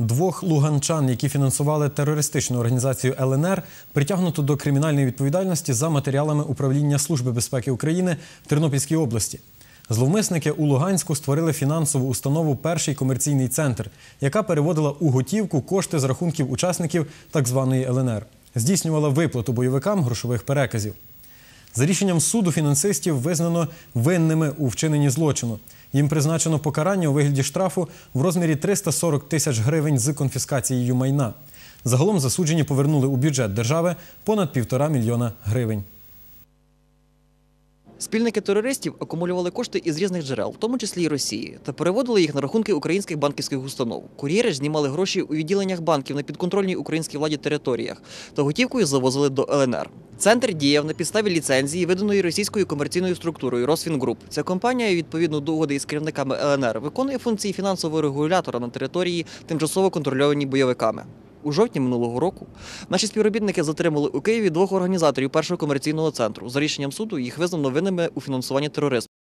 Двох луганчан, які фінансували терористичну організацію ЛНР, притягнуто до кримінальної відповідальності за матеріалами управління Служби безпеки України в Тернопільській області. Зловмисники у Луганську створили фінансову установу Перший комерційний центр, яка переводила у готівку кошти з рахунків учасників так званої ЛНР, здійснювала виплату бойовикам грошових переказів. За рішенням суду фінансистів визнано винними у вчиненні злочину. Їм призначено покарання у вигляді штрафу в розмірі 340 тисяч гривень з конфіскацією майна. Загалом засуджені повернули у бюджет держави понад півтора мільйона гривень. Спільники терористів акумулювали кошти із різних джерел, в тому числі й Росії, та переводили їх на рахунки українських банківських установ. Кур'єри ж знімали гроші у відділеннях банків на підконтрольній українській владі територіях та готівкою завозили до ЛНР. Центр діяв на підставі ліцензії, виданої російською комерційною структурою Росфінгруп. Ця компанія, відповідно до угоди із керівниками ЛНР, виконує функції фінансового регулятора на території, тимчасово контрольовані бойовиками. У жовтні минулого року наші співробітники затримали у Києві двох організаторів першого комерційного центру. За рішенням суду їх визнано винними у фінансуванні тероризму.